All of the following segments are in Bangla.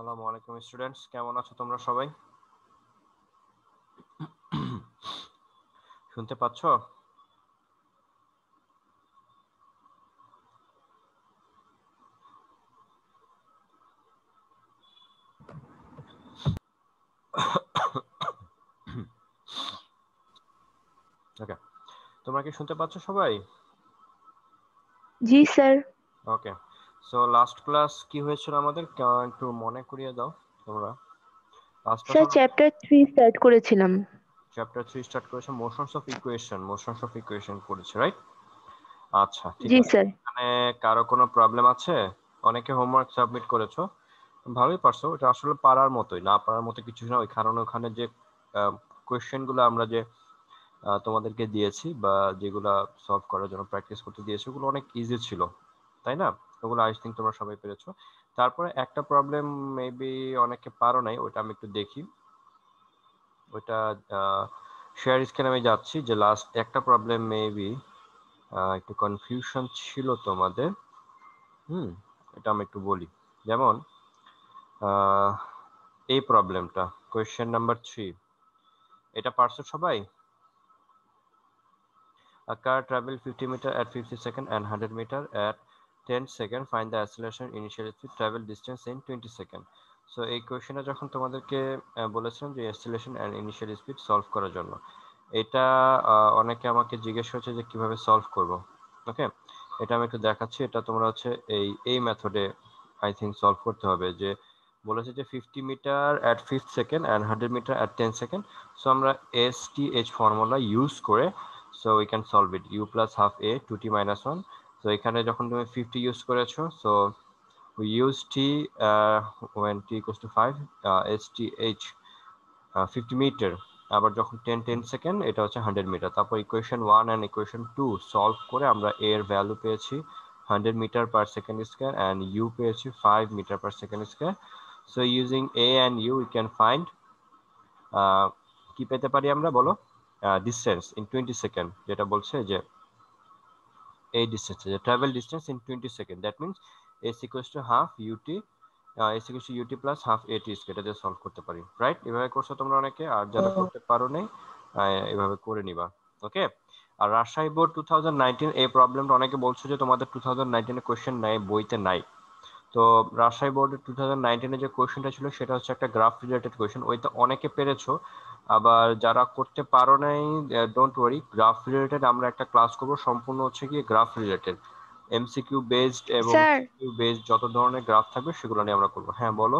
আসসালামু আলাইকুম স্টুডেন্টস কেমন আছো তোমরা সবাই শুনতে পাচ্ছ ওকে তোমরা কি শুনতে পাচ্ছ সবাই জি sir okay so last class কি হয়েছিল আমাদের একটু মনে করিয়ে দাও তোমরা স্যার চ্যাপ্টার 3 স্টার্ট করেছিলাম চ্যাপ্টার 3 স্টার্ট করেছে motions of equation motions of equation করেছে রাইট আচ্ছা ঠিক আছে মানে কারো কোনো প্রবলেম আছে অনেকে হোমওয়ার্ক সাবমিট করেছো ভালোই পারছো এটা আসলে পারার মতোই না পারার মতো কিছু না ওই কারণে ওখানে যে কোয়েশ্চেনগুলো আমরা যে তোমাদেরকে দিয়েছি বা যেগুলো সলভ করার জন্য প্র্যাকটিস করতে দিয়েছি ওগুলো অনেক ইজি ছিল তাই না ওগুলো আই থিঙ্ক তোমরা সবাই পেরেছো তারপরে একটা প্রবলেম মেবি অনেকে পারো নাই ওটা আমি একটু দেখি ওইটা শেয়ার স্ক্রিনে আমি যাচ্ছি যে লাস্ট একটা প্রবলেম মেবি একটু কনফিউশন ছিল তোমাদের হুম এটা আমি একটু বলি যেমন এই প্রবলেমটা কোয়েশ্চেন নাম্বার থ্রি এটা পারছো সবাই car travel fifty metre at fifty second and hundred metre meter 10 second find the acceleration initial speed travel distance in 20 second so এই কোয়েশ্চেনটা যখন তোমাদেরকে বলেছিলাম যে acceleration and initial speed solve করার জন্য এটা অনেকে আমাকে জিজ্ঞেস করছে যে কিভাবে সলভ করব ওকে এটা আমি একটু দেখাচ্ছি এটা তোমরা হচ্ছে এই এই মেথডে আই থিঙ্ক সলভ করতে হবে যে বলেছে যে fifty metre at fifth second and hundred metre at ten second so আমরা S T H formula use করে so we can solve it u plus half a two t minus one so এখানে যখন তুমি ফিফটি ইউজ করেছো so we use t uh, when t equals to 5 uh, sth uh, 50 meter আবার যখন 10 10 সেকেন্ড এটা হচ্ছে 100 মিটার তারপর ইকুয়েশন 1 এন্ড ইকুয়েশন 2 সলভ করে আমরা a এর ভ্যালু পেয়েছি 100 metre per second square and u পেয়েছি 5 metre per second square so using a এন্ড u we can find uh, কি পেতে পারি আমরা বলো ডিসটেন্স ইন 20 সেকেন্ড যেটা বলছে যে a distance the travel distance in 20 seconds that means s equals to half ut uh, s equals to ut plus half at square এটা দিয়ে সলভ করতে পারি রাইট এভাবে করছো তোমরা অনেকে আর যারা করতে পারো নাই এভাবে করে নিবা ওকে আর রাজশাহী বোর্ড 2019 এই প্রবলেমটা অনেকে বলছো যে তোমাদের 2019 এর কোশ্চেন নাই বইতে নাই তো রাজশাহী বোর্ডের টু থাউজেন্ড নাইনটিনে যে কোয়েশনটা ছিল সেটা হচ্ছে একটা গ্রাফ রিলেটেড কোয়েশন ওইটা অনেকে পেরেছো আবার যারা করতে পারো নাই ডোন্ট ওয়ারি গ্রাফ রিলেটেড আমরা একটা ক্লাস করব সম্পূর্ণ হচ্ছে গিয়ে গ্রাফ রিলেটেড এমসিকিউ বেসড এবং কিউ বেসড যত ধরনের গ্রাফ থাকবে সেগুলো নিয়ে আমরা করব হ্যাঁ বলো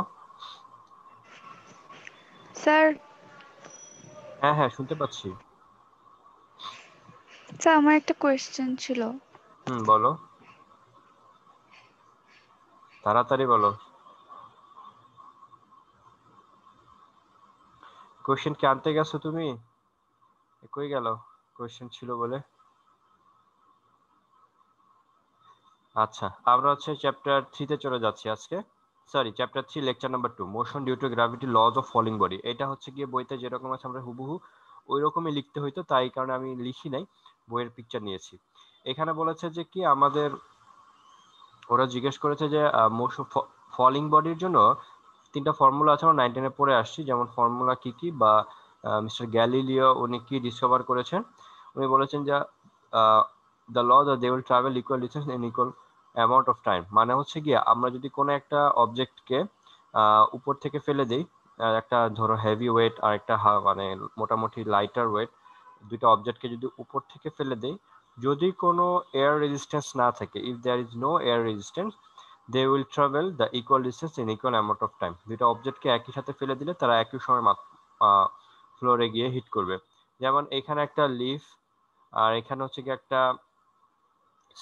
স্যার হ্যাঁ হ্যাঁ শুনতে পাচ্ছি স্যার আমার একটা কোশ্চেন ছিল হুম বলো তাড়াতাড়ি বলো কোশ্চেন কি আনতে গেছো তুমি কই গেল কোশ্চেন ছিল বলে আচ্ছা আমরা হচ্ছে চ্যাপ্টার থ্রিতে চলে যাচ্ছি আজকে sorry chapter three lecture number two motion due to gravity laws of falling body এটা হচ্ছে গিয়ে বইতে যেরকম আছে আমরা হুবহু ওই রকমই লিখতে হইতো তাই কারণে আমি লিখি নাই বইয়ের পিকচার নিয়েছি এখানে বলেছে যে কি আমাদের ওরা জিজ্ঞেস করেছে যে মোশন ফলিং বডির জন্য তিনটা ফর্মুলা আছে আমরা নাইনটিনে পড়ে আসছি যেমন ফর্মুলা কি কি বা মিস্টার গ্যালিলিও উনি কি ডিসকভার করেছেন উনি বলেছেন যে the law they will travel equal distance in equal amount of time মানে হচ্ছে গিয়ে আমরা যদি কোনো একটা অবজেক্টকে উপর থেকে ফেলে দিই একটা ধরো হেভি ওয়েট আর একটা মানে মোটামুটি লাইটার ওয়েট দুইটা অবজেক্টকে যদি উপর থেকে ফেলে দেই যদি কোনো এয়ার রেজিস্ট্যান্স না থাকে if there is no air resistance they will travel the equal distance in equal amount of time দুইটা অবজেক্টকে একই সাথে ফেলে দিলে তারা একই সময় ফ্লোরে গিয়ে হিট করবে যেমন এখানে একটা লিফ আর এখানে হচ্ছে কি একটা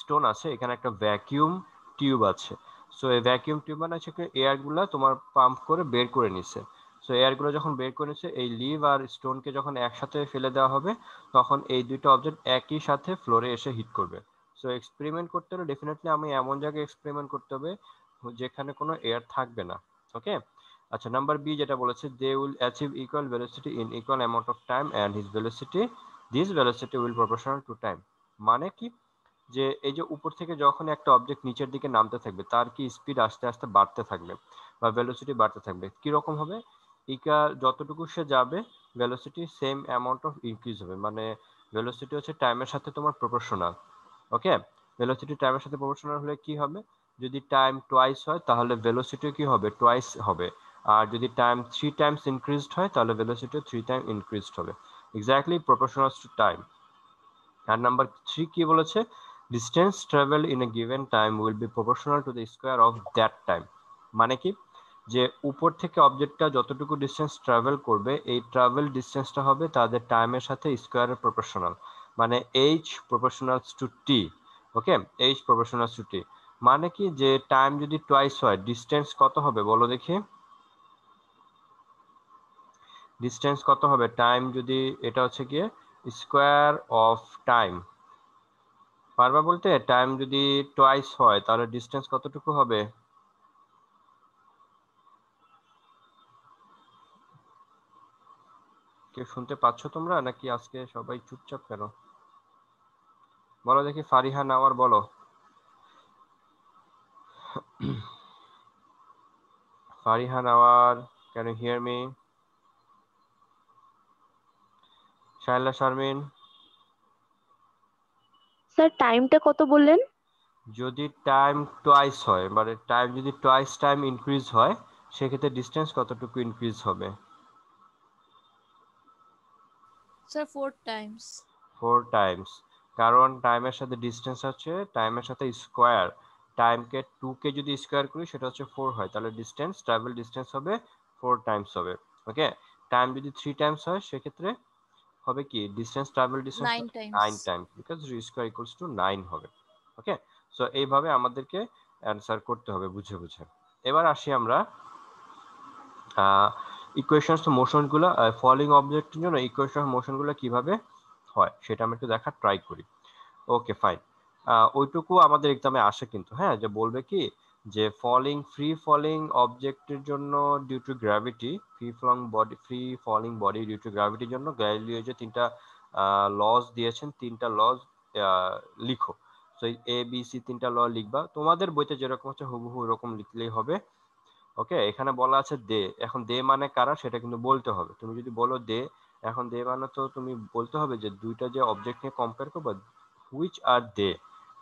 স্টোন আছে এখানে একটা ভ্যাকিউম টিউব আছে সো এই ভ্যাকিউম টিউব মানে হচ্ছে এয়ারগুলো তোমার পাম্প করে বের করে নিছে সো এয়ারগুলো যখন বের করে নিচ্ছে এই লিভ আর স্টোনকে যখন একসাথে ফেলে দেওয়া হবে তখন এই দুটো অবজেক্ট একই সাথে ফ্লোরে এসে হিট করবে সো এক্সপেরিমেন্ট করতে হলে ডেফিনেটলি আমি এমন জায়গায় এক্সপেরিমেন্ট করতে হবে যেখানে কোনো এয়ার থাকবে না ওকে আচ্ছা নাম্বার বি যেটা বলেছে they will achieve equal velocity in equal amount of time and his velocity this velocity will proportional to time মানে কি যে এই যে উপর থেকে যখন একটা অবজেক্ট নিচের দিকে নামতে থাকবে তার কি স্পিড আস্তে আস্তে বাড়তে থাকবে বা ভেলোসিটি বাড়তে থাকবে কীরকম হবে ইকা যতটুকু সে যাবে velocity same amount of increase হবে মানে ভেলোসিটি হচ্ছে টাইমের সাথে তোমার প্রপোর্শনাল ওকে ভেলোসিটি টাইমের সাথে প্রপোর্শনাল হলে কি হবে যদি টাইম টোয়াইস হয় তাহলে ভেলোসিটিও কি হবে টোয়াইস হবে আর যদি টাইম থ্রি টাইমস ইনক্রিজড হয় তাহলে ভেলোসিটিও থ্রি টাইম ইনক্রিজড হবে এক্স্যাক্টলি প্রপোর্শনাল টু টাইম আর নাম্বার থ্রি কি বলেছে distance travel in a given time will be proportional to the square of that time মানে কি যে উপর থেকে অবজেক্টটা যতটুকু ডিস্টেন্স ট্রাভেল করবে এই ট্রাভেল ডিস্টেন্সটা হবে তাদের টাইমের সাথে স্কোয়ারের প্রপোর্শনাল মানে H proportional to t okay H proportional to t মানে কি যে টাইম যদি টুয়াইস হয় ডিস্টেন্স কত হবে বলো দেখি ডিস্টেন্স কত হবে টাইম যদি এটা হচ্ছে কি স্কোয়ার অফ টাইম পারবা বলতে টাইম যদি টুয়াইস হয় তাহলে ডিস্টেন্স কতটুকু হবে কেউ শুনতে পাচ্ছ তোমরা নাকি আজকে সবাই চুপচাপ কেন বলো দেখি ফারিহা নাওয়ার বলো Fariha Nawar can you hear me Shaila Sharmin sir টাইমটা কত বললেন যদি টাইম টুয়াইস হয় মানে টাইম যদি টুয়াইস টাইম ইনক্রিজ হয় সেক্ষেত্রে ডিস্টেন্স কতটুকু ইনক্রিজ হবে sir four times four times কারণ টাইমের সাথে ডিস্টেন্স আছে টাইমের সাথে স্কোয়ার টাইমকে কে যদি স্কোয়ার করি সেটা হচ্ছে ফোর হয় তাহলে ডিস্টেন্স ট্রাভেল ডিস্টেন্স হবে ফোর টাইমস হবে ওকে টাইম যদি থ্রি টাইমস হয় সেক্ষেত্রে হবে কি distance travel distance nine times because square equals to nine হবে ওকে সো এইভাবে আমাদেরকে অ্যান্সার করতে হবে বুঝে বুঝে এবার আসি আমরা ইকুয়েশনস মোশনগুলো ফলিং অবজেক্টের জন্য ইকুয়েশন মোশনগুলো কিভাবে হয় সেটা আমি একটু দেখার ট্রাই করি ওকে ফাইন ওইটুকু আমাদের এক্সামে আসে কিন্তু হ্যাঁ যে বলবে কি যে ফলিং ফ্রি ফলিং অবজেক্টের জন্য due to gravity free falling body free falling body due to গ্র্যাভিটির জন্য গ্যালিও যে তিনটা লস দিয়েছেন তিনটা লস লিখো তো এ বি সি তিনটা ল লিখবা তোমাদের বইতে যেরকম হচ্ছে হুবহু ওরকম লিখলেই হবে ওকে এখানে বলা আছে দে এখন দে মানে কারা সেটা কিন্তু বলতে হবে তুমি যদি বলো দে এখন দে মানে তো তুমি বলতে হবে যে দুইটা যে অবজেক্ট নিয়ে কম্পেয়ার করবে হুইচ আর দে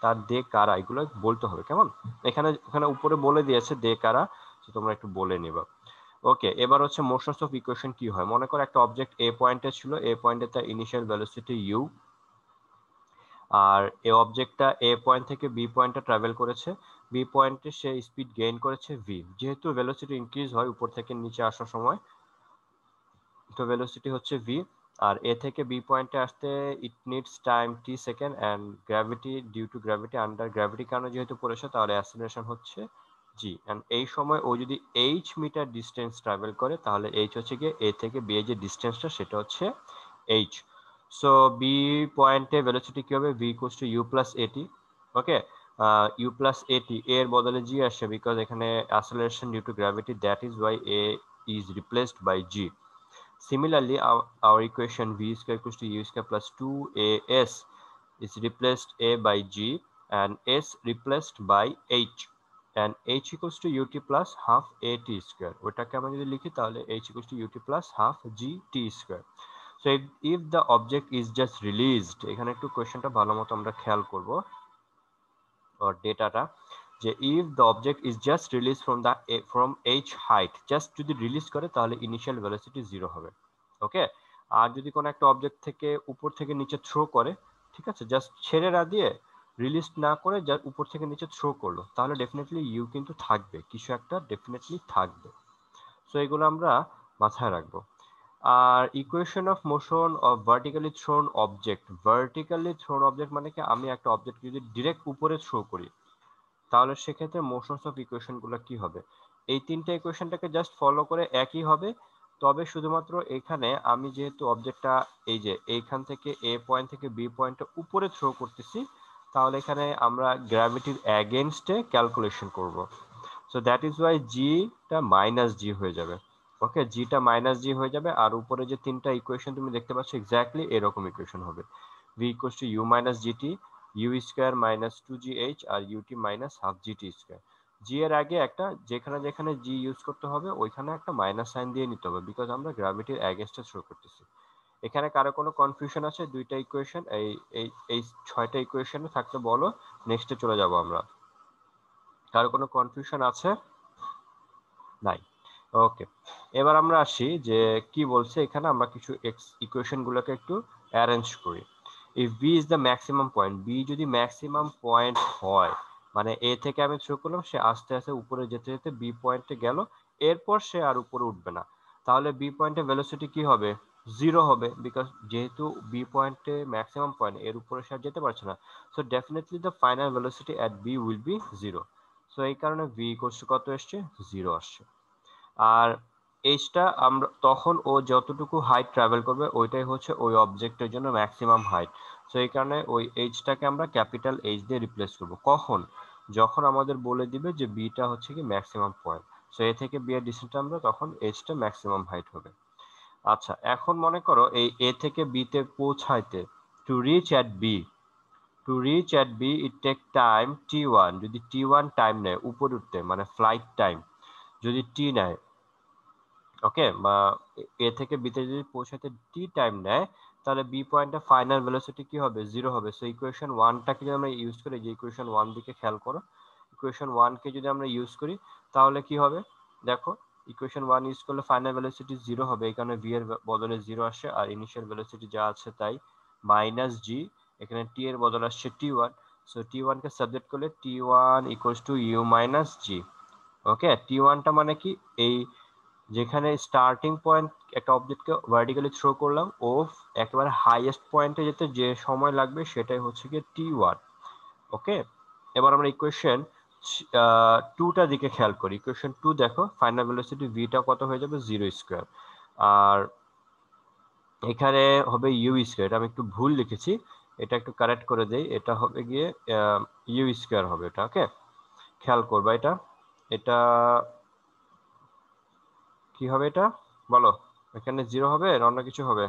তার দে কারা এগুলো বলতে হবে কেমন এখানে এখানে উপরে বলে দিয়েছে দে কারা তোমরা একটু বলে নেবে ওকে এবার হচ্ছে মোশনস অফ ইকুয়েশন কি হয় মনে করো একটা অবজেক্ট এ পয়েন্টে ছিল এ পয়েন্টে তার ইনিশিয়াল ভ্যালোসিটি ইউ আর এ অবজেক্টটা এ পয়েন্ট থেকে বি পয়েন্টে ট্রাভেল করেছে বি পয়েন্টে সে স্পিড গেইন করেছে ভি যেহেতু ভেলোসিটি ইনক্রিজ হয় উপর থেকে নিচে আসার সময় তো ভেলোসিটি হচ্ছে ভি আর এ থেকে বি পয়েন্টে আসতে it needs time t second and gravity due to gravity under gravity কারণে যেহেতু পড়েছে তাহলে অ্যাসিলেশন হচ্ছে জি অ্যান্ড এই সময় ও যদি এইচ মিটার ডিস্টেন্স ট্রাভেল করে তাহলে এইচ হচ্ছে গিয়ে এ থেকে বি যে ডিস্টেন্সটা সেটা হচ্ছে এইচ সো বি পয়েন্টে ভেলোসিটি কী হবে v equals to u plus at okay you plus এটি এর বদলে জি আসে বিকজ এখানে acceleration due to gravity that is why a is replaced by g Similarly, our, our equation v square equals to u square plus 2as is replaced a by g and s replaced by h and h equals to ut plus half at square ওটাকে আমরা যদি লিখি তাহলে h equals to ut plus half gt square so if, if the object is just released এখানে একটু কোশ্চেনটা ভালো মতো আমরা খেয়াল করব or ডেটাটা যে if the object is just release from the from H height just যদি রিলিজ করে তাহলে ইনিশিয়াল ভেলোসিটি জিরো হবে ওকে আর যদি কোনো একটা অবজেক্ট থেকে উপর থেকে নিচে থ্রো করে ঠিক আছে জাস্ট ছেড়ে না দিয়ে রিলিজ না করে যার উপর থেকে নিচে থ্রো করলো তাহলে ডেফিনেটলি ইউ কিন্তু থাকবে কিছু একটা ডেফিনেটলি থাকবে সো এগুলো আমরা মাথায় রাখবো আর equation of motion of vertically thrown object vertically thrown object মানে কি আমি একটা অবজেক্ট যদি ডিরেক্ট উপরে থ্রো করি তাহলে সেক্ষেত্রে মোশনস অফ গুলো কি হবে এই তিনটা ইকুয়েশনটাকে জাস্ট ফলো করে একই হবে তবে শুধুমাত্র এখানে আমি যেহেতু অবজেক্টটা এই যে এইখান থেকে এ পয়েন্ট থেকে বি পয়েন্টটা উপরে থ্রো করতেছি তাহলে এখানে আমরা গ্র্যাভিটির অ্যাগেনস্টে ক্যালকুলেশন করব সো দ্যাট ইজ ওয়াই জিটা মাইনাস জি হয়ে যাবে ওকে জিটা মাইনাস জি হয়ে যাবে আর উপরে যে তিনটা ইকুয়েশন তুমি দেখতে পাচ্ছ এক্স্যাক্টলি এরকম ইকুয়েশন হবে v equals to you minus g t u square minus two g h আর ইউটি মাইনাস হাফ জি টি স্কোয়ার জি এর আগে একটা যেখানে যেখানে জি ইউজ করতে হবে ওইখানে একটা মাইনাস সাইন দিয়ে নিতে হবে বিকজ আমরা গ্র্যাভিটির অ্যাগেস্টে শুরু করতেছি এখানে কারো কোনো কনফিউশন আছে দুইটা ইকুয়েশন এই এই এই ছয়টা ইকুয়েশনে থাকতে বলো নেক্সটে চলে যাব আমরা কারো কোনো কনফিউশন আছে নাই ওকে এবার আমরা আসি যে কি বলছে এখানে আমরা কিছু এক্স ইকুয়েশনগুলোকে একটু অ্যারেঞ্জ করি if B is the maximum point B যদি ম্যাক্সিমাম পয়েন্ট হয় মানে এ থেকে আমি শুরু করলাম সে আস্তে আস্তে উপরে যেতে যেতে বি পয়েন্টে গেল এরপর সে আর উপরে উঠবে না তাহলে বি পয়েন্টে ভেলোসিটি কি হবে জিরো হবে বিকজ যেহেতু বি পয়েন্টে ম্যাক্সিমাম পয়েন্ট এর উপরে সে আর যেতে পারছে না so definitely the final velocity at B will be zero so এই কারণে ভি কোর্স কত এসছে জিরো আসছে আর এইচটা আমরা তখন ও যতটুকু হাইট ট্রাভেল করবে ওইটাই হচ্ছে ওই অবজেক্টের জন্য ম্যাক্সিমাম হাইট সো এই কারণে ওই এইচটাকে আমরা ক্যাপিটাল এইচ দিয়ে রিপ্লেস করব কখন যখন আমাদের বলে দিবে যে বিটা হচ্ছে কি ম্যাক্সিমাম পয়েন্ট সো এ থেকে বি এর ডিস্টেন্সটা আমরা তখন এইচটা ম্যাক্সিমাম হাইট হবে আচ্ছা এখন মনে করো এই এ থেকে বিতে পৌঁছাইতে to reach at B to reach at B it take time t one যদি টি ওয়ান টাইম নেয় উপরে উঠতে মানে ফ্লাইট টাইম যদি টি নেয় ওকে বা এ থেকে বিতে যদি পৌঁছাতে টি টাইম নেয় তাহলে বি পয়েন্টে ফাইনাল ভেলোসিটি কি হবে জিরো হবে সো ইকুয়েশন ওয়ানটাকে যদি আমরা ইউজ করি যে ইকুয়েশন ওয়ান দিকে খেয়াল করো ইকুয়েশন ওয়ানকে যদি আমরা ইউজ করি তাহলে কি হবে দেখো ইকুয়েশন ওয়ান ইউজ করলে ফাইনাল ভেলোসিটি জিরো হবে এই কারণে ভি এর বদলে জিরো আসে আর ইনিশিয়াল ভেলোসিটি যা আছে তাই মাইনাস জি এখানে টি এর বদল আসছে টি ওয়ান সো টি ওয়ানকে সাবজেক্ট করলে t one equals to you minus g okay t ওয়ানটা মানে কি এই যেখানে স্টার্টিং পয়েন্ট একটা অবজেক্টকে ভার্টিক্যালি থ্রো করলাম ও একেবারে হাইয়েস্ট পয়েন্টে যেতে যে সময় লাগবে সেটাই হচ্ছে গিয়ে টি ওয়ান ওকে এবার আমরা ইকুয়েশন টুটার দিকে খেয়াল করি ইকুয়েশন টু দেখো ফাইনাল ভেলোসিটি ভিটা কত হয়ে যাবে জিরো স্কোয়ার আর এখানে হবে ইউ স্কোয়ার এটা আমি একটু ভুল লিখেছি এটা একটু কারেক্ট করে দেই এটা হবে গিয়ে ইউ স্কোয়ার হবে এটা ওকে খেয়াল করবা এটা এটা কি হবে এটা বলো এখানে জিরো হবে অন্য কিছু হবে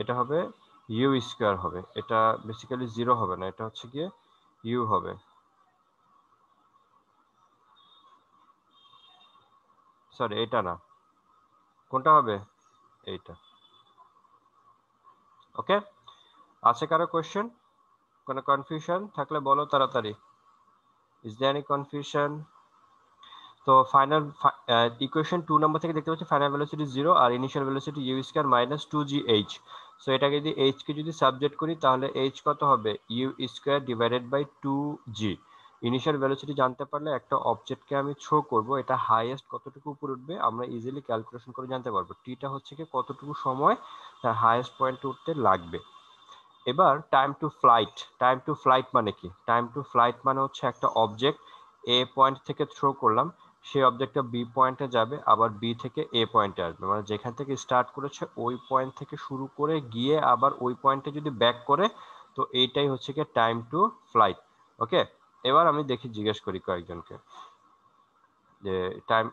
এটা হবে ইউ স্কোয়ার হবে এটা বেসিক্যালি জিরো হবে না এটা হচ্ছে গিয়ে ইউ হবে সরি এটা না কোনটা হবে এইটা ওকে আছে কারো কোয়েশ্চেন কোনো কনফিউশন থাকলে বলো তাড়াতাড়ি ইজ দেয়ার এনি কনফিউশন তো ফাইনাল ইকুয়েশন টু নাম্বার থেকে দেখতে পাচ্ছি ফাইনাল ভেলোসিটি জিরো আর initial velocity u square minus two g h so এটাকে যদি এইচকে যদি সাবজেক্ট করি তাহলে এইচ কত হবে u square divided by two g initial velocity জানতে পারলে একটা অবজেক্টকে আমি থ্রো করব এটা হাইয়েস্ট কতটুকু উপরে উঠবে আমরা ইজিলি ক্যালকুলেশন করে জানতে পারবো টিটা হচ্ছে কি কতটুকু সময় তার হাইয়েস্ট পয়েন্টে উঠতে লাগবে এবার time to flight time to flight মানে কি টাইম টু ফ্লাইট মানে হচ্ছে একটা অবজেক্ট এ পয়েন্ট থেকে থ্রো করলাম সেই অবজেক্টটা বি পয়েন্টে যাবে আবার বি থেকে এ পয়েন্টে আসবে মানে যেখান থেকে স্টার্ট করেছে ওই পয়েন্ট থেকে শুরু করে গিয়ে আবার ওই পয়েন্টে যদি ব্যাক করে তো এইটাই হচ্ছে কি টাইম টু ফ্লাইট ওকে এবার আমি দেখি জিজ্ঞেস করি কয়েকজনকে যে টাইম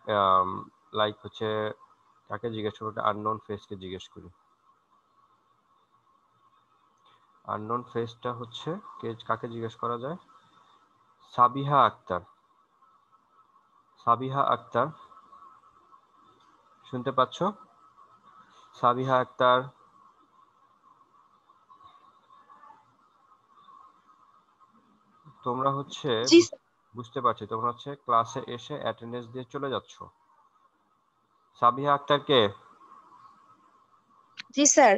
লাইক um, হচ্ছে কাকে জিজ্ঞেস করবো আননোন ফেসকে জিজ্ঞেস করি আননোন ফেসটা হচ্ছে কে কাকে জিজ্ঞেস করা যায় সাবিহা আক্তার সাবিহা আক্তার শুনতে পাচ্ছ সাবিহা আক্তার তোমরা হচ্ছে বুঝতে পারছি তোমরা হচ্ছে ক্লাসে এসে অ্যাটেন্ডেন্স দিয়ে চলে যাচ্ছ সাবিহা আক্তার কে জি স্যার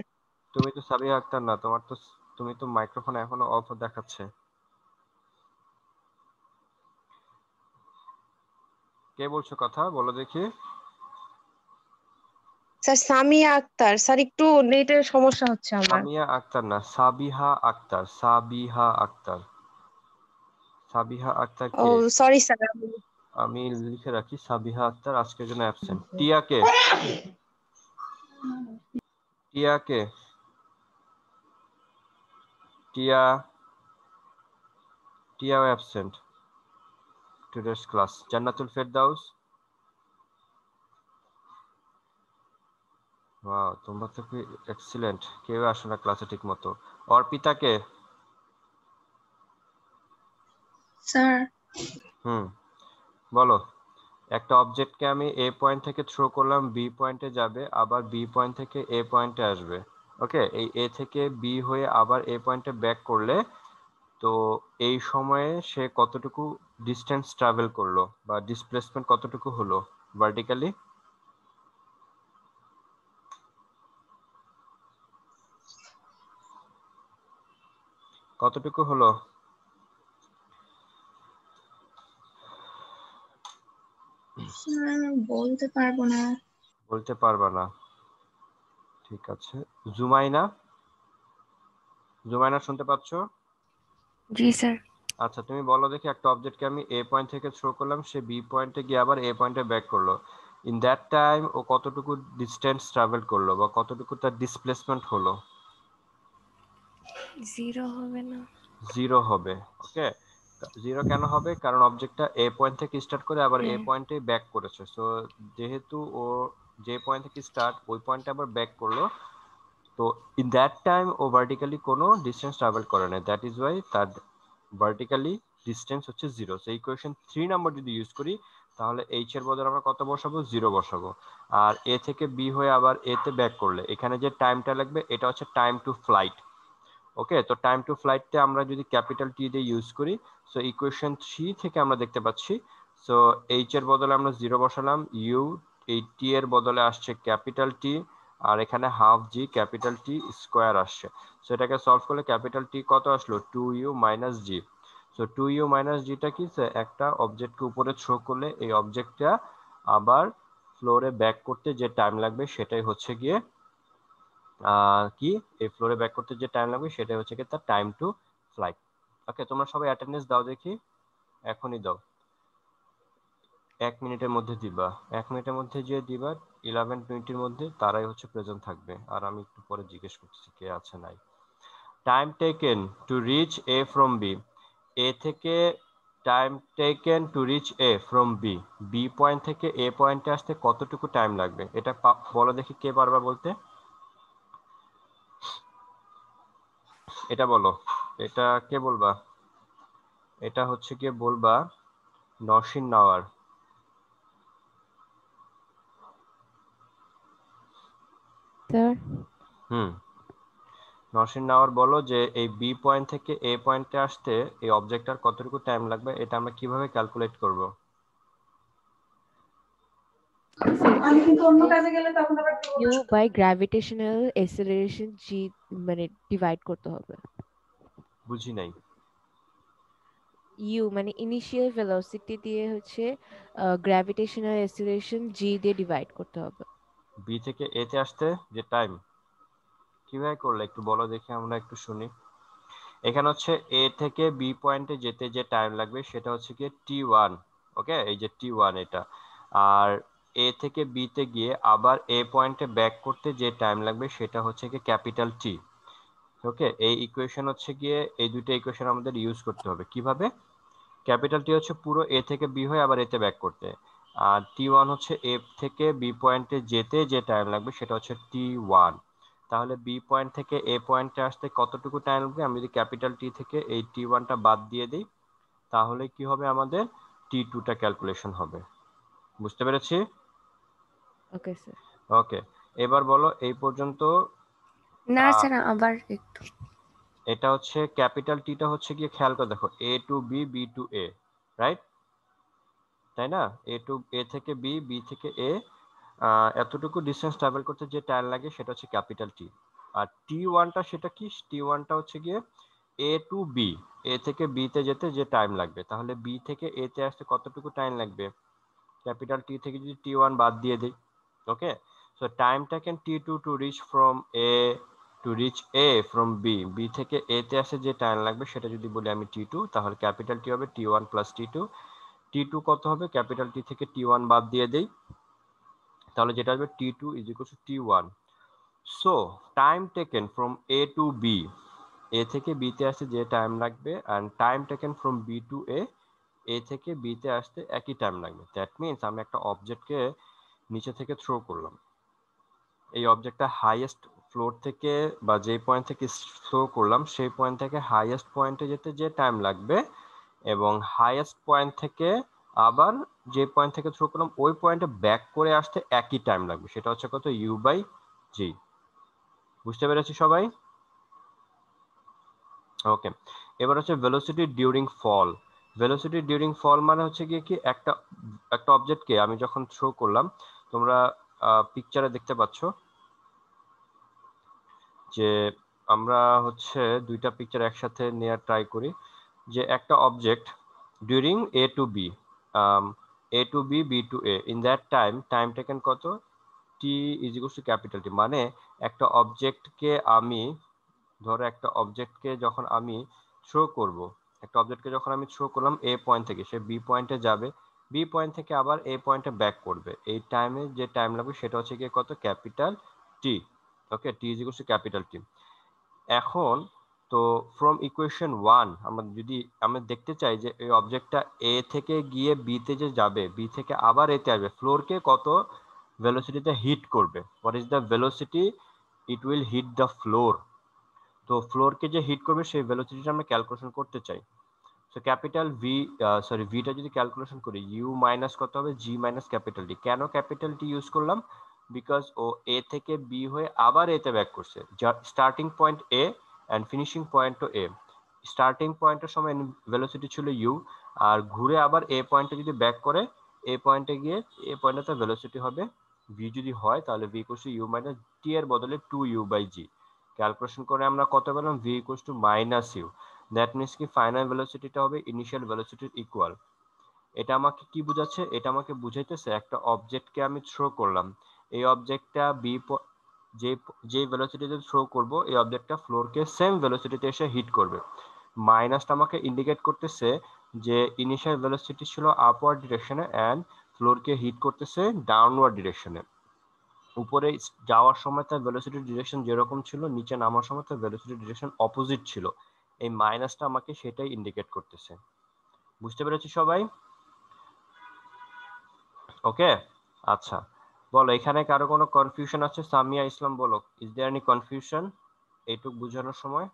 তুমি তো সাবিহা আক্তার না তোমার তো তুমি তো মাইক্রোফোন এখনো অফ দেখাচ্ছে কে বলছো কথা বলো দেখি স্যার সামিয়া আক্তার স্যার একটু নেটের সমস্যা হচ্ছে আমার সামিয়া আক্তার না সাবিহা আক্তার সাবিহা আক্তার সাবিহা আক্তার কে ও সরি স্যার আমি লিখে রাখি সাবিহা আক্তার আজকের জন্য অ্যাবসেন্ট টিয়া কে টিয়া কে টিয়া টিয়াও absent today's class. Jannatul Firdaus. Wow তোমরা তো কি এক্সিলেন্ট কেউ আসো না ক্লাসে ঠিক মতো অর্পিতাকে স্যার হুম বলো একটা অবজেক্টকে আমি এ পয়েন্ট থেকে থ্রো করলাম বি পয়েন্টে যাবে আবার বি পয়েন্ট থেকে এ পয়েন্টে আসবে ওকে এই এ থেকে বি হয়ে আবার এ পয়েন্টে ব্যাক করলে তো এই সময়ে সে কতটুকু ডিস্টেন্স ট্রাভেল করলো বা ডিসপ্লেসমেন্ট কতটুকু হলো ভার্টিক্যালি কতটুকু হলো বলতে পারবো না বলতে পারবা না ঠিক আছে জুমাইনা জুমাইনা শুনতে পাচ্ছো জি স্যার আচ্ছা তুমি বলো দেখি একটা অবজেক্টকে আমি এ পয়েন্ট থেকে থ্রো করলাম সে বি পয়েন্টে গিয়ে আবার এ পয়েন্টে ব্যাক করলো ইন দ্যাট টাইম ও কতটুকু ডিস্টেন্স ট্রাভেল করলো বা কতটুকু তার ডিসপ্লেসমেন্ট হলো জিরো হবে না জিরো হবে ওকে জিরো কেন হবে কারণ অবজেক্টটা এ পয়েন্ট থেকে স্টার্ট করে আবার এ পয়েন্টে ব্যাক করেছে সো যেহেতু ও যে পয়েন্ট থেকে স্টার্ট ওই পয়েন্টে আবার ব্যাক করলো তো ইন দ্যাট টাইম ও ভার্টিক্যালি কোনো ডিস্টেন্স ট্রাভেল করে না দ্যাট ইজ ওয়াই তার ভার্টিক্যালি ডিসটেন্স হচ্ছে জিরো সেই ইকুয়েশন থ্রি নাম্বার যদি ইউজ করি তাহলে এইচ এর বদলে আমরা কত বসাবো জিরো বসাবো আর এ থেকে বি হয়ে আবার এ তে ব্যাক করলে এখানে যে টাইমটা লাগবে এটা হচ্ছে টাইম টু ফ্লাইট ওকে তো টাইম টু ফ্লাইটতে আমরা যদি ক্যাপিটাল টি দিয়ে ইউজ করি সো ইকুয়েশন থ্রি থেকে আমরা দেখতে পাচ্ছি সো এইচ এর বদলে আমরা জিরো বসালাম ইউ এই টি এর বদলে আসছে ক্যাপিটাল টি আর এখানে half G capital T square আসছে সো এটাকে সলভ করলে ক্যাপিটাল টি কত আসলো two you minus G so two you minus জিটা কি একটা অবজেক্টকে উপরে থ্রো করলে এই অবজেক্টটা আবার ফ্লোরে ব্যাক করতে যে টাইম লাগবে সেটাই হচ্ছে গিয়ে কি এই ফ্লোরে ব্যাক করতে যে টাইম লাগবে সেটাই হচ্ছে গিয়ে তার টাইম টু ফ্লাইট ওকে তোমরা সবাই অ্যাটেন্ডেন্স দাও দেখি এখনই দাও এক মিনিটের মধ্যে দিবা এক মিনিটের মধ্যে যে দিবা ইলেভেন টোয়েন্টির মধ্যে তারাই হচ্ছে প্রেজেন্ট থাকবে আর আমি একটু পরে জিজ্ঞেস করছি কে আছে নাই time taken to reach A from B A থেকে time taken to reach A from B B point থেকে এ পয়েন্টে আসতে কতটুকু টাইম লাগবে এটা বলো দেখি কে পারবা বলতে এটা বলো এটা কে বলবা এটা হচ্ছে কে বলবা নরসিন নাওয়ার স্যার হুম নরসিন নাওয়ার বলো যে এই বি পয়েন্ট থেকে এ পয়েন্টে আসতে এই অবজেক্টটার কতটুকু টাইম লাগবে এটা আমরা কিভাবে ক্যালকুলেট করব আমি কিন্তু U by gravitational acceleration G মানে ডিভাইড করতে হবে বুঝি নাই ইউ মানে ইনিশিয়াল ভেলোসিটি দিয়ে হচ্ছে গ্র্যাভিটেশনাল অ্যাসেলারেশন জি দিয়ে ডিভাইড করতে হবে বি থেকে এতে আসতে যে টাইম কিভাবে করলে একটু বলো দেখি আমরা একটু শুনি এখানে হচ্ছে এ থেকে বি পয়েন্টে যেতে যে টাইম লাগবে সেটা হচ্ছে কি টি ওয়ান ওকে এই যে টি ওয়ান এটা আর এ থেকে বিতে গিয়ে আবার এ পয়েন্টে ব্যাক করতে যে টাইম লাগবে সেটা হচ্ছে কি ক্যাপিটাল টি ওকে এই ইকুয়েশন হচ্ছে গিয়ে এই দুটো ইকুয়েশন আমাদের ইউজ করতে হবে কিভাবে ক্যাপিটাল টি হচ্ছে পুরো এ থেকে বি হয়ে আবার এতে ব্যাক করতে আর টি ওয়ান হচ্ছে এফ থেকে বি পয়েন্টে যেতে যে টাইম লাগবে সেটা হচ্ছে টি ওয়ান তাহলে বি পয়েন্ট থেকে এ পয়েন্টে আসতে কতটুকু টাইম লাগবে আমি যদি ক্যাপিটাল টি থেকে এই টি ওয়ানটা বাদ দিয়ে দিই তাহলে কি হবে আমাদের টি টুটা ক্যালকুলেশন হবে বুঝতে পেরেছি ওকে স্যার ওকে এবার বলো এই পর্যন্ত না স্যার আবার একটু এটা হচ্ছে ক্যাপিটাল টিটা হচ্ছে গিয়ে খেয়াল করে দেখো A to B B to A right তাই না এ টু এ থেকে বি বি থেকে এ এতটুকু ডিস্টেন্স ট্রাভেল করতে যে টায়ার লাগে সেটা হচ্ছে ক্যাপিটাল টি আর টি ওয়ানটা সেটা কি টি ওয়ানটা হচ্ছে গিয়ে এ টু বি এ থেকে বিতে যেতে যে টাইম লাগবে তাহলে বি থেকে এতে আসতে কতটুকু টাইম লাগবে ক্যাপিটাল টি থেকে যদি টি ওয়ান বাদ দিয়ে দিই ওকে সো টাইমটা can T two to reach from A to reach A from B B থেকে এতে আসে যে টাইম লাগবে সেটা যদি বলি আমি টি টু তাহলে ক্যাপিটাল টি হবে T one plus T two T two কত হবে ক্যাপিটাল টি থেকে টি ওয়ান বাদ দিয়ে দেই তাহলে যেটা আসবে T two is equal to T one so time taken from A to B A থেকে বিতে আসতে যে টাইম লাগবে and time taken from B to A A থেকে বিতে আসতে একই টাইম লাগবে দ্যাট মিনস আমি একটা অবজেক্টকে নিচে থেকে থ্রো করলাম এই অবজেক্টটা হাইয়েস্ট ফ্লোর থেকে বা যে পয়েন্ট থেকে থ্রো করলাম সেই পয়েন্ট থেকে হাইয়েস্ট পয়েন্টে যেতে যে টাইম লাগবে এবং হাইয়েস্ট পয়েন্ট থেকে আবার যে পয়েন্ট থেকে থ্রো করলাম ওই পয়েন্টে ব্যাক করে আসতে একই টাইম লাগবে সেটা হচ্ছে কত ইউ বাই জি বুঝতে পেরেছি সবাই ওকে এবার হচ্ছে velocity during fall velocity during fall মানে হচ্ছে গিয়ে কি একটা একটা অবজেক্টকে আমি যখন থ্রো করলাম তোমরা পিকচারে দেখতে পাচ্ছ যে আমরা হচ্ছে দুইটা পিকচার একসাথে নেওয়ার ট্রাই করি যে একটা object during A to B A to B B to A in that time time taken কত T is equal to capital T মানে একটা অবজেক্টকে আমি ধরো একটা অবজেক্টকে যখন আমি থ্রো করব একটা অবজেক্টকে যখন আমি থ্রো করলাম এ পয়েন্ট থেকে সে বি পয়েন্টে যাবে বি পয়েন্ট থেকে আবার এ পয়েন্টে ব্যাক করবে এই টাইমে যে টাইম লাগবে সেটা হচ্ছে গিয়ে কত capital T okay T is equal to capital T এখন তো ফ্রম ইকুয়েশন ওয়ান আমরা যদি আমরা দেখতে চাই যে এই অবজেক্টটা এ থেকে গিয়ে বিতে যে যাবে বি থেকে আবার এতে আসবে ফ্লোরকে কত ভেলোসিটিতে হিট করবে what is the velocity it will hit the floor তো ফ্লোরকে যে হিট করবে সেই ভেলোসিটিটা আমরা ক্যালকুলেশন করতে চাই সো ক্যাপিটাল ভি সরি ভিটা যদি ক্যালকুলেশন করি ইউ মাইনাস কত হবে জি মাইনাস ক্যাপিটাল ডি কেন ক্যাপিটাল টি ইউজ করলাম বিকজ ও এ থেকে বি হয়ে আবার এতে ব্যাক করছে যার starting point A and finishing পয়েন্টও এ স্টার্টিং পয়েন্টের সময় ভেলোসিটি ছিল ইউ আর ঘুরে আবার এ পয়েন্টে যদি ব্যাক করে এ পয়েন্টে গিয়ে এ পয়েন্টে তার ভেলোসিটি হবে ভি যদি হয় তাহলে V equals to you minus T এর বদলে two U by G calculation করে আমরা কত পেলাম V equals to minus U that means কি ফাইনাল ভেলোসিটিটা হবে ইনিশিয়াল ভেলোসিটির ইকুয়াল এটা আমাকে কি বোঝাচ্ছে এটা আমাকে বুঝাইতেছে একটা অবজেক্টকে আমি থ্রো করলাম এই অবজেক্টটা বি যে যে ভেলোসিটিতে থ্রো করবো এই অবজেক্টটা ফ্লোরকে সেম ভেলোসিটিতে এসে হিট করবে মাইনাসটা আমাকে ইন্ডিকেট করতেছে যে ইনিশিয়াল ভেলোসিটি ছিল আপওয়ার্ড ডিরেকশনে অ্যান্ড ফ্লোরকে হিট করতেছে ডাউনওয়ার্ড ডিরেকশনে উপরে যাওয়ার সময় তার ভেলোসিটি ডিরেকশন যেরকম ছিল নিচে নামার সময় তার ভেলোসিটি ডিরেকশন অপোজিট ছিল এই মাইনাসটা আমাকে সেটাই ইন্ডিকেট করতেছে বুঝতে পেরেছি সবাই ওকে আচ্ছা বলো এখানে কারো কোনো কনফিউশন আছে সামিয়া ইসলাম বলো ইজ দেয়ার এনি কনফিউশন এইটুক বোঝানোর সময়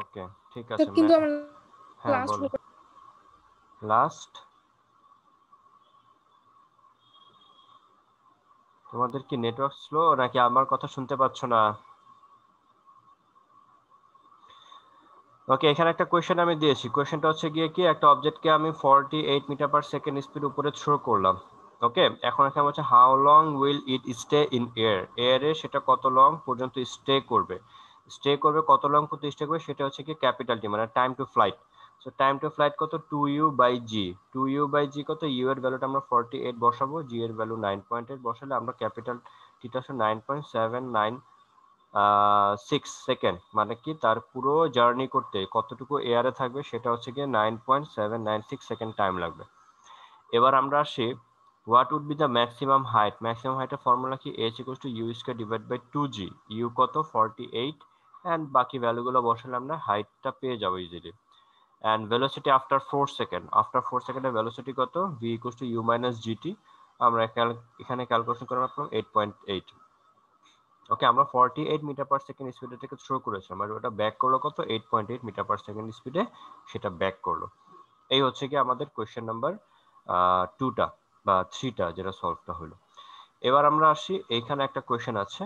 ওকে ঠিক আছে কিন্তু আমার হ্যাঁ, লাস্ট লাস্ট তোমাদের কি নেটওয়ার্ক স্লো নাকি আমার কথা শুনতে পাচ্ছ না ওকে এখানে একটা কোয়েশ্চেন আমি দিয়েছি কোয়েশ্চেনটা হচ্ছে গিয়ে কি একটা অবজেক্টকে আমি forty eight meter per second speed উপরে থ্রো করলাম ওকে এখন এখানে হচ্ছে how long will it stay in air এয়ারে সেটা কত লং পর্যন্ত স্টে করবে স্টে করবে কত লং পর্যন্ত স্টে করবে সেটা হচ্ছে কি ক্যাপিটাল টি মানে time to flight so time to flight কত two U by G two U by G কত ইউ এর ভ্যালুটা আমরা ফর্টি এইট বসাবো জি এর ভ্যালু নাইন পয়েন্ট এইট বসালে আমরা ক্যাপিটাল টিটা nine point seven nine six second মানে কি তার পুরো জার্নি করতে কতটুকু এয়ারে থাকবে সেটা হচ্ছে গিয়ে nine point seven nine six second time লাগবে এবার আমরা আসি what would be the maximum height maximum হাইটের ফর্মুলা কি H equal to U square divide by two G U কত ফর্টি এইট অ্যান্ড বাকি ভ্যালুগুলো বসালে আমরা হাইটটা পেয়ে যাবো easily and velocity after four second after four সেকেন্ডের ভেলোসিটি কত V equal to you minus GT আমরা এখানে ক্যালকুলেশন করে রাখলাম এইট পয়েন্ট এইট ওকে আমরা 48 মিটার পার সেকেন্ড স্পিডে থেকে থ্রো করেছি আমরা ওটা ব্যাক করলো কত 8.8 মিটার পার সেকেন্ড স্পিডে সেটা ব্যাক করলো এই হচ্ছে কি আমাদের কোয়েশ্চেন নাম্বার টুটা বা থ্রিটা যেটা সলভটা হলো এবার আমরা আসি এইখানে একটা কোয়েশ্চেন আছে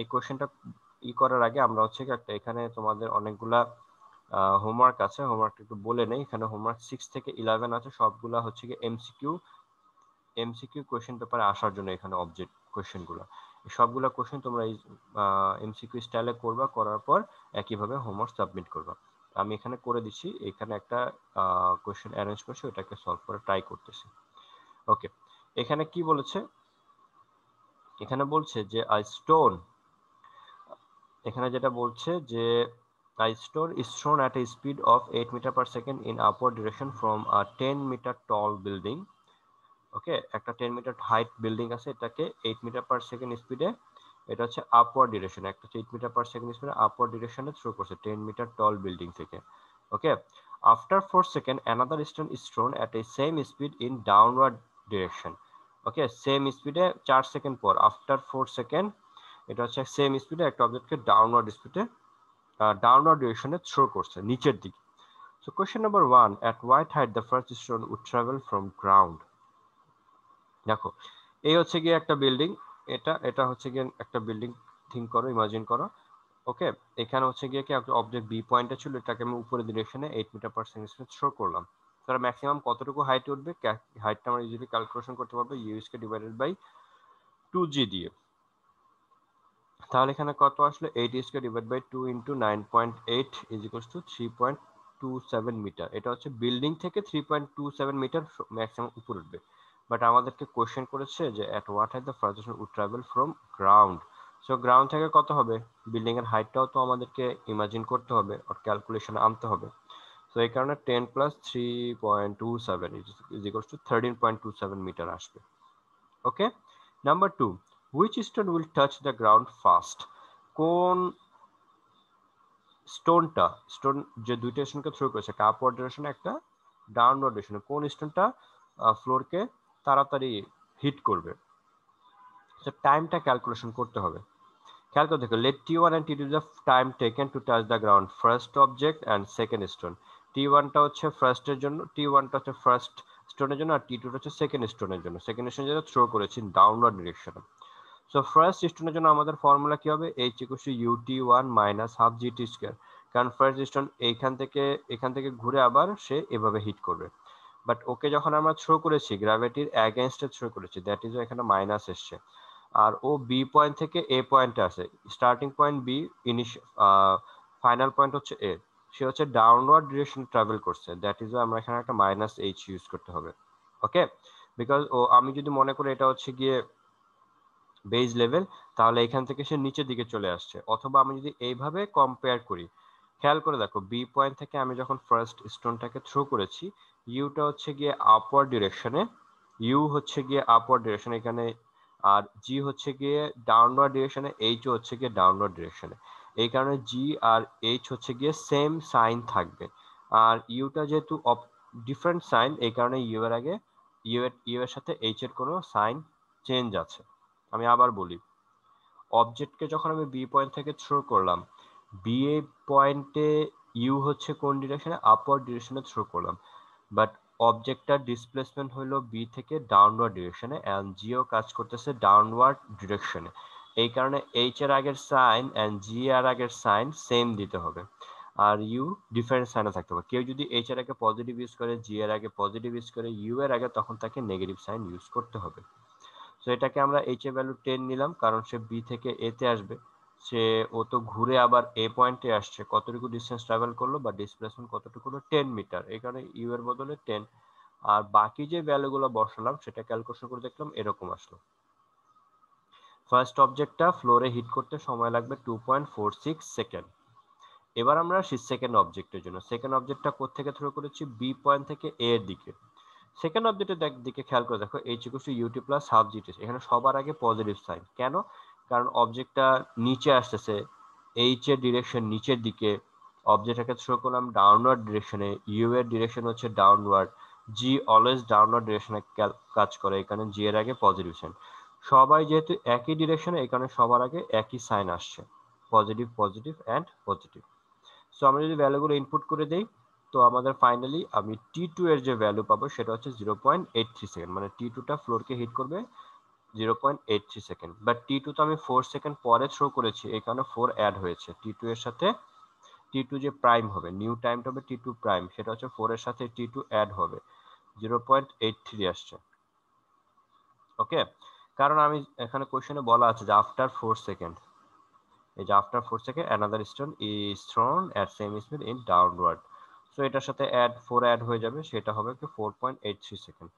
এই কোশ্চেনটা ই করার আগে আমরা হচ্ছে কি একটা এখানে তোমাদের অনেকগুলা হোমওয়ার্ক আছে হোমওয়ার্ক একটু বলে নেই এখানে হোমওয়ার্ক সিক্স থেকে ইলেভেন আছে সবগুলা হচ্ছে কি এমসিকিউ এমসিকিউ কোশ্চেন পেপারে আসার জন্য এখানে অবজেক্ট কোয়েশ্চেনগুলো সবগুলো কোয়েশ্চেন তোমরা এমসিকিউ স্টাইলে করবা করার পর একইভাবে হোমওয়ার্ক সাবমিট করবা আমি এখানে করে দিচ্ছি এখানে একটা কোয়েশ্চেন অ্যারেঞ্জ করছি ওটাকে সলভ করে ট্রাই করতেছি ওকে এখানে কি বলেছে এখানে বলছে যে আই স্টোন এখানে যেটা বলছে যে I stone is thrown at a speed of eight meter per second in upward direction from a ten meter tall building okay একটা টেন মিটার হাইট বিল্ডিং আছে এটাকে এইট মিটার পার সেকেন্ড স্পিডে এটা হচ্ছে আপওয়ার ডিরেকশন একটা এইট মিটার পার সেকেন্ড স্পিডে আপওয়ার ডিরেকশনে থ্রো করছে টেন মিটার টল বিল্ডিং থেকে okay after four second another stone thrown at a same speed in downward direction okay same স্পিডে চার সেকেন্ড পর আফটার ফোর সেকেন্ড এটা হচ্ছে সেম স্পিডে একটা অবজেক্টকে ডাউনওয়ার্ড স্পিডে ডাউনওয়ার্ড ডিরেকশনে থ্রো করছে নিচের দিকে so question number one at what height the first stone would travel from ground দেখো এই হচ্ছে গিয়ে একটা বিল্ডিং এটা এটা হচ্ছে গিয়ে একটা বিল্ডিং থিঙ্ক করো ইমাজিন করো ওকে এখানে হচ্ছে গিয়ে কি অবজেক্ট বি পয়েন্টে ছিল এটাকে আমি উপরে ডিরেকশনে eight meter per second show করলাম তার ম্যাক্সিমাম কতটুকু হাইট উঠবে হাইটটা আমরা ইজিলি ক্যালকুলেশন করতে পারবো ইউএসকে ডিভাইডেড বাই টু জি দিয়ে তাহলে এখানে কত আসলো এইট ইউএসকে divide by two into nine point eight is two three point two seven meter এটা হচ্ছে বিল্ডিং থেকে three point two seven meter maximum উপরে উঠবে বাট আমাদেরকে কোয়েশ্চেন করেছে যে অ্যাট হোয়াট হাইট দ্য ফ্লাইটেশন would travel from ground so ground থেকে কত হবে বিল্ডিং এর হাইটটাও তো আমাদেরকে ইমাজিন করতে হবে আর ক্যালকুলেশন আনতে হবে সো এই কারণে ten plus three point two seven is equal to thirteen point two seven meter আসবে okay number two which stone will touch the ground first কোন স্টোনটা স্টোন যে দুইটা স্টোনকে থ্রো করেছে একটা আপওয়ার্ড ডিরেকশনে একটা ডাউনওয়ার্ড ডিরেকশনে কোন স্টোনটা ফ্লোরকে তাড়াতাড়ি হিট করবে টাইমটা আচ্ছা, ক্যালকুলেশন করতে হবে খেয়াল করে দেখো let T one T two the time taken to touch the ground first object and second stone T ওয়ানটা হচ্ছে ফার্স্টের জন্য টি ওয়ানটা হচ্ছে ফার্স্ট স্টোনের জন্য আর টি টুটা হচ্ছে সেকেন্ড স্টোনের জন্য সেকেন্ড স্টোনের জন্য থ্রো করেছি ডাউনওয়ার্ড ডিরেকশনে সো ফার্স্ট স্টোনের জন্য আমাদের ফর্মুলা কি হবে H equals U T one minus half জি টি স্কোয়ার কারণ ফার্স্ট স্টোন এইখান থেকে এখান থেকে ঘুরে আবার সে এভাবে হিট করবে বাট ওকে যখন আমরা থ্রো করেছি গ্রাভিটির অ্যাগেনস্টে থ্রো করেছি দ্যাট ইজ এখানে মাইনাস এসছে আর ও বি পয়েন্ট থেকে এ পয়েন্টে আসে স্টার্টিং পয়েন্ট বি ইনিশ ফাইনাল পয়েন্ট হচ্ছে এ সে হচ্ছে ডাউনওয়ার্ড ডিরেকশন ট্রাভেল করছে দ্যাট ইজ আমরা এখানে একটা মাইনাস এইচ ইউজ করতে হবে ওকে বিকজ ও আমি যদি মনে করি এটা হচ্ছে গিয়ে বেজ লেভেল তাহলে এখান থেকে সে নিচের দিকে চলে আসছে অথবা আমি যদি এইভাবে কম্পেয়ার করি খেয়াল করে দেখো বি পয়েন্ট থেকে আমি যখন ফার্স্ট স্টোনটাকে থ্রো করেছি ইউটা হচ্ছে গিয়ে আপওয়ার্ড ডিরেকশনে ইউ হচ্ছে গিয়ে আপওয়ার্ড ডিরেকশনে এখানে আর জি হচ্ছে গিয়ে ডাউনওয়ার্ড ডিরেকশনে এইচ হচ্ছে গিয়ে ডাউনওয়ার্ড ডিরেকশনে এই কারণে জি আর এইচ হচ্ছে গিয়ে সেম সাইন থাকবে আর ইউটা যেহেতু ডিফারেন্ট সাইন এই কারণে ইউ এর আগে ইউ এর ইউ এর সাথে এইচ এর কোনো সাইন চেঞ্জ আছে আমি আবার বলি অবজেক্টকে যখন আমি বি পয়েন্ট থেকে থ্রো করলাম বি এ পয়েন্টে ইউ হচ্ছে কোন ডিরেকশনে আপওয়ার্ড ডিরেকশনে থ্রো করলাম বাট অবজেক্টটার ডিসপ্লেসমেন্ট হলো বি থেকে ডাউনওয়ার্ড ডিরেকশনে অ্যান্ড জিও কাজ করতেছে ডাউনওয়ার্ড ডিরেকশনে এই কারণে এইচ এর আগের সাইন অ্যান্ড জি আর আগের সাইন সেম দিতে হবে আর ইউ ডিফারেন্ট সাইনে থাকতে হবে কেউ যদি এইচ এর আগে পজিটিভ ইউজ করে জি এর আগে পজিটিভ ইউজ করে ইউ এর আগে তখন তাকে নেগেটিভ সাইন ইউজ করতে হবে সো এটাকে আমরা এইচ এ ভ্যালু টেন নিলাম কারণ সে বি থেকে এতে আসবে হচ্ছে ও তো ঘুরে আবার এ পয়েন্টে আসছে কতটুকু ডিস্টেন্স ট্রাভেল করলো বা ডিসপ্লেসমেন্ট কতটুকু হলো টেন মিটার এই কারণে ইউ এর বদলে টেন আর বাকি যে ভ্যালুগুলো বসালাম সেটা ক্যালকুলেশন করে দেখলাম এরকম আসলো ফার্স্ট অবজেক্টটা ফ্লোরে হিট করতে সময় লাগবে two point four six second এবার আমরা আসি সেকেন্ড অবজেক্টের জন্য সেকেন্ড অবজেক্টটা থেকে থ্রো করেছি বি পয়েন্ট থেকে এ এর দিকে সেকেন্ড অবজেক্টের দিকে খেয়াল করে দেখো H equal to UT plus half GT এখানে সবার আগে পজিটিভ সাইন কেন কারণ অবজেক্টটা নিচে আসতেছে এইচ এর ডিরেকশন নিচের দিকে অবজেক্টটাকে থ্রো করলাম ডাউনওয়ার্ড ডিরেকশনে ইউ এর ডিরেকশন হচ্ছে ডাউনওয়ার্ড জি অলওয়েজ ডাউনওয়ার্ড ডিরেকশনে কাজ করে এখানে জি এর আগে পজিটিভ সাইন সবাই যেহেতু একই ডিরেকশনে এখানে সবার আগে একই সাইন আসছে positive positive and positive so আমরা যদি ভ্যালুগুলো ইনপুট করে দেই তো আমাদের ফাইনালি আমি টি টু এর যে ভ্যালু পাবো সেটা হচ্ছে zero point eight three second মানে টি টুটা ফ্লোরকে হিট করবে zero point eight three second but T two তো আমি ফোর সেকেন্ড পরে থ্রো করেছি এই কারণে ফোর অ্যাড হয়েছে টি টু এর সাথে টি টু যে প্রাইম হবে নিউ টাইমটা হবে টি টু প্রাইম সেটা হচ্ছে ফোরের সাথে টি টু অ্যাড হবে জিরো পয়েন্ট এইট থ্রি আসছে ওকে কারণ আমি এখানে কোয়েশনে বলা আছে যে আফটার ফোর সেকেন্ড এই যে after four second another stone is thrown at same speed in downward so এটার সাথে অ্যাড ফোর অ্যাড হয়ে যাবে সেটা হবে কি four point eight three second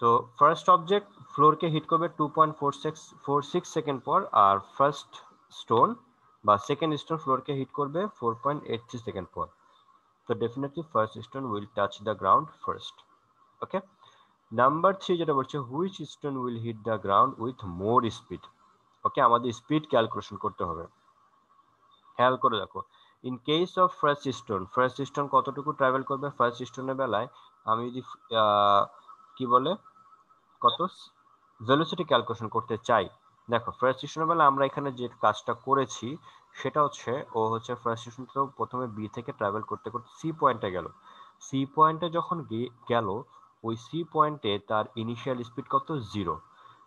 so first object ফ্লোরকে হিট করবে two point four six four six second পর আর ফার্স্ট স্টোন বা সেকেন্ড স্টোন ফ্লোরকে হিট করবে four point eight three second পর তো definitely first stone will touch the ground first okay number three যেটা বলছে which stone will hit the ground with more speed okay আমাদের স্পিড ক্যালকুলেশন করতে হবে খেয়াল করে দেখো in case of first stone first stone কতটুকু ট্রাভেল করবে ফার্স্ট স্টোনের বেলায় আমি যদি কি বলে কত ভেলোসিটি ক্যালকুলেশন করতে চাই দেখো ফার্স্ট বেলা আমরা এখানে যে কাজটা করেছি সেটা হচ্ছে ও হচ্ছে ফার্স্ট তো প্রথমে বি থেকে ট্রাভেল করতে করতে সি পয়েন্টে গেল সি পয়েন্টে যখন গেল ওই সি পয়েন্টে তার ইনিশিয়াল স্পিড কত জিরো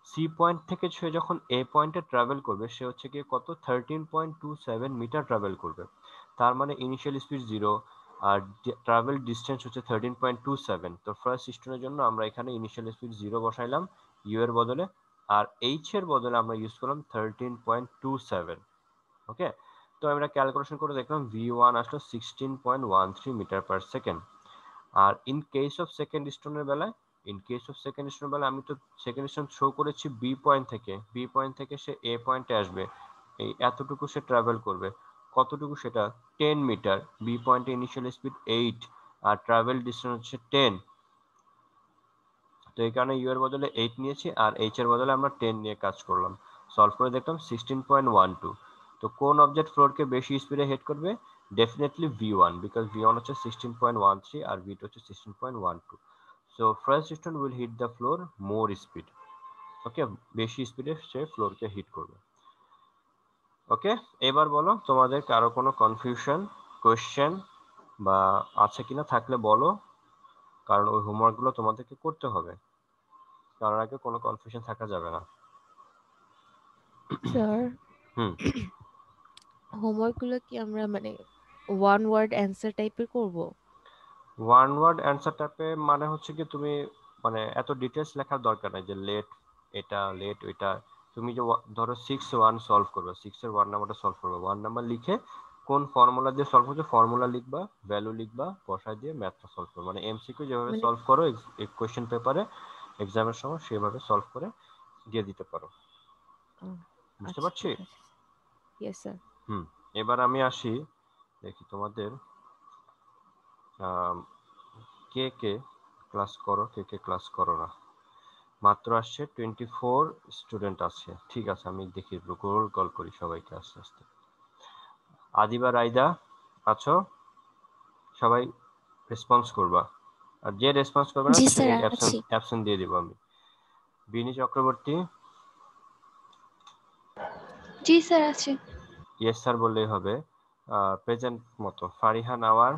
সি পয়েন্ট থেকে সে যখন এ পয়েন্টে ট্রাভেল করবে সে হচ্ছে গিয়ে কত thirteen point two seven meter travel করবে তার মানে ইনিশিয়াল স্পিড জিরো আর ট্রাভেল ডিস্টেন্স হচ্ছে থার্টিন পয়েন্ট টু সেভেন তো ফার্স্ট স্টোনের জন্য আমরা এখানে ইনিশিয়াল স্পিড জিরো বসাইলাম ইউ এর বদলে আর এইচ এর বদলে আমরা ইউজ করলাম thirteen point two seven okay তো আমরা ক্যালকুলেশন করে দেখলাম ভি ওয়ান আসলো sixteen point one three meter per second আর ইন কেস অফ সেকেন্ড স্টোনের বেলায় in case of second stone বেলায় আমি তো সেকেন্ড স্টোন শো করেছি বি পয়েন্ট থেকে বি পয়েন্ট থেকে সে এ পয়েন্টে আসবে এই এতটুকু সে ট্রাভেল করবে কতটুকু সেটা টেন মিটার বি পয়েন্টে ইনিশিয়াল স্পিড এইট আর ট্রাভেল ডিস্টেন্স হচ্ছে টেন তো এই কারণে ইউ এর বদলে এইট নিয়েছি আর এইচ এর বদলে আমরা টেন নিয়ে কাজ করলাম সলভ করে দেখলাম সিক্সটিন পয়েন্ট ওয়ান টু তো কোন অবজেক্ট ফ্লোরকে বেশি স্পিডে হেড করবে definitely V one because V one হচ্ছে সিক্সটিন পয়েন্ট ওয়ান থ্রি আর ভি টু হচ্ছে sixteen point one two so first stone will hit the floor more speed okay বেশি স্পিডে সে ফ্লোরকে হিট করবে ওকে এবার বলো তোমাদের কারো কোনো কনফিউশন কোয়েশ্চেন বা আছে কিনা থাকলে বলো কারণ ওই হোমওয়ার্কগুলো তোমাদেরকে করতে হবে কারোর আগে কোনো কনফিউশন থাকা যাবে না স্যার হুম হোমওয়ার্কগুলো কি আমরা মানে ওয়ান ওয়ার্ড অ্যানসার টাইপের করব ওয়ান ওয়ার্ড অ্যানসার টাইপে মানে হচ্ছে কি তুমি মানে এত ডিটেলস লেখার দরকার নাই যে লেট এটা লেট ওইটা তুমি যে ধরো সিক্স ওয়ান সলভ করবে সিক্সের ওয়ান নাম্বারটা সলভ করবে ওয়ান নাম্বার লিখে কোন ফর্মুলা দিয়ে সলভ করছো ফর্মুলা লিখবা ভ্যালু লিখবা বসা দিয়ে ম্যাথটা সলভ করবে মানে এমসিকিউ যেভাবে সলভ মানে করো কোয়েশ্চেন পেপারে এক্সামের সময় সেভাবে সলভ করে দিয়ে দিতে পারো বুঝতে আচ্ছা, পারছি ইয়েস স্যার হুম এবার আমি আসি দেখি তোমাদের কে কে ক্লাস করো কে কে ক্লাস করো না মাত্র আসছে টোয়েন্টি ফোর স্টুডেন্ট আছে ঠিক আছে আমি দেখি গোল কল করি সবাইকে আস্তে আস্তে আদিবা রাইদা আছো সবাই রেসপন্স করবা আর যে রেসপন্স করবে না অ্যাবসেন্ট দিয়ে দেবো আমি বিনি চক্রবর্তী জি স্যার আছে ইয়েস স্যার বললেই হবে প্রেজেন্ট মতো ফারিহা নাওয়ার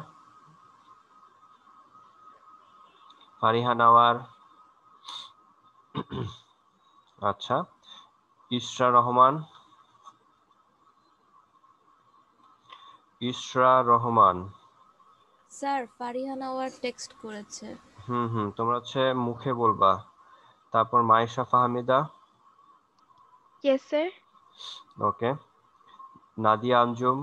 ফারিহা নাওয়ার আচ্ছা ইসরা রহমান ইসরা রহমান স্যার ফারিহান আওয়ার টেক্সট করেছে হুম হুম তোমরা হচ্ছে মুখে বলবা তারপর Maisha Fahmida yes sir okay Nadia Anjum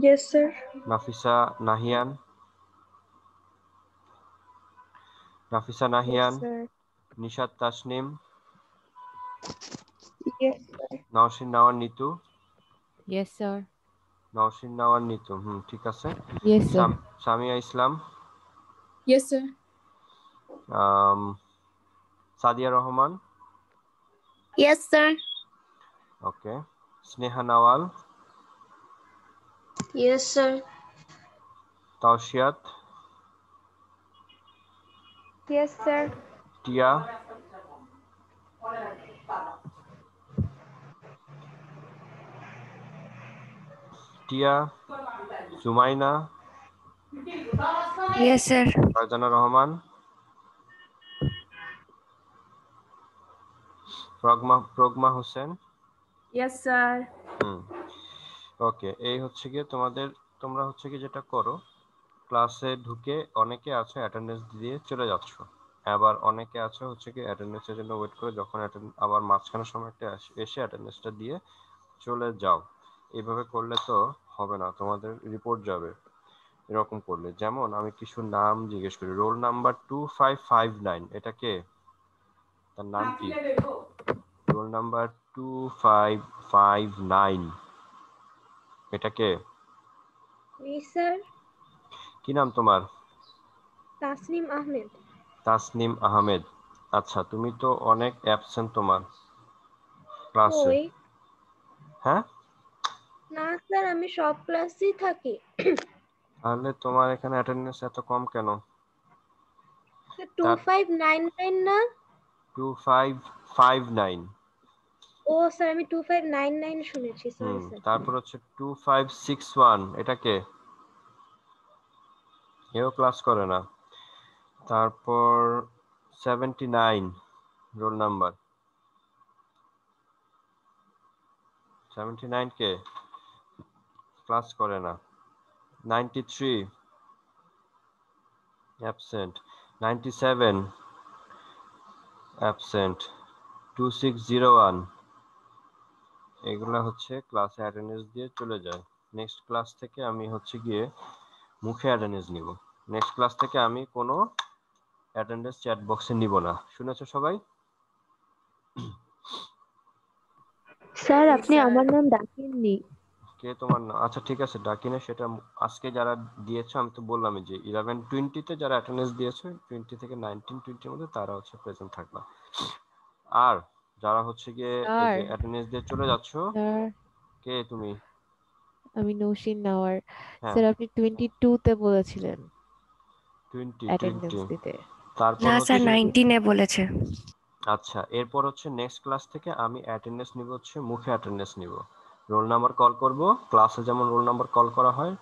yes sir Nafisa Nahiyan Nafisa Nahiyan Nishat Tasneem yes sir Naushin Nawan Nitu yes sir Naushin Nawan Nitu হুম ঠিক আছে yes sir Samia Islam yes sir um Sadia Rahman yes sir okay Sneha Nawal yes sir Taushiat yes sir Tia Tia Sumaina yes sir Farzana Rahman Progma Progma Hossain yes sir হুম ওকে এই হচ্ছে গিয়ে তোমাদের তোমরা হচ্ছে কি যেটা করো ক্লাসে ঢুকে অনেকে আছে অ্যাটেন্ডেন্স দিয়ে চলে যাচ্ছ আবার অনেকে আছে হচ্ছে কি অ্যাটেন্ডেন্সের জন্য ওয়েট করে যখন আবার মাঝখানে সময়টা এসে অ্যাটেন্ডেন্সটা দিয়ে চলে যাও এইভাবে করলে তো হবে না তোমাদের রিপোর্ট যাবে এরকম করলে যেমন আমি কিছু নাম জিজ্ঞেস করি roll number two five five nine এটা কে তার নাম কি roll number two five five nine এটা কে কি নাম তোমার তাসনিম আহমেদ তাসনিম আহমেদ আচ্ছা তুমি তো অনেক অ্যাবসেন্ট তোমার ক্লাসে হ্যাঁ না স্যার আমি সব ক্লাসেই থাকি তাহলে তোমার এখানে অ্যাটেন্ডেন্স এত কম কেন টু ফাইভ নাইন নাইন না টু ফাইভ ফাইভ নাইন ও স্যার আমি টু ফাইভ নাইন নাইন শুনেছি সরি তারপর হচ্ছে টু ফাইভ সিক্স ওয়ান এটাকে কেউ ক্লাস করে না তারপর seventy nine roll number seventy নাইনকে ক্লাস করে না ninety three absent ninety seven absent two six zero one এগুলো হচ্ছে ক্লাসে অ্যাটেন্ডেন্স দিয়ে চলে যায় নেক্সট ক্লাস থেকে আমি হচ্ছে গিয়ে মুখে অ্যাটেন্ডেন্স নিব নেক্সট ক্লাস থেকে আমি কোনো অ্যাটেন্ডেন্স চ্যাট বক্সে নিব না শুনেছো সবাই স্যার আপনি আমার নাম ডাকেননি কে তোমার নাম আচ্ছা ঠিক আছে ডাকিনে সেটা আজকে যারা দিয়েছে আমি তো বললাম যে ইলেভেন তে যারা অ্যাটেন্ডেন্স দিয়েছে টোয়েন্টি থেকে নাইনটিন টোয়েন্টির মধ্যে তারা হচ্ছে প্রেজেন্ট থাকবে আর যারা হচ্ছে গিয়ে অ্যাটেন্ডেন্স দিয়ে চলে যাচ্ছো কে তুমি আমি নৌশিন নাওয়ার হ্যাঁ। স্যার আপনি টোয়েন্টি তে বলেছিলেন টোয়েন্টি টোয়েন্টি তারপর না 19 এ বলেছে আচ্ছা এরপর হচ্ছে নেক্সট ক্লাস থেকে আমি অ্যাটেন্ডেন্স নিব হচ্ছে মুখে অ্যাটেন্ডেন্স নিব রোল নাম্বার কল করব ক্লাসে যেমন রোল নাম্বার কল করা হয়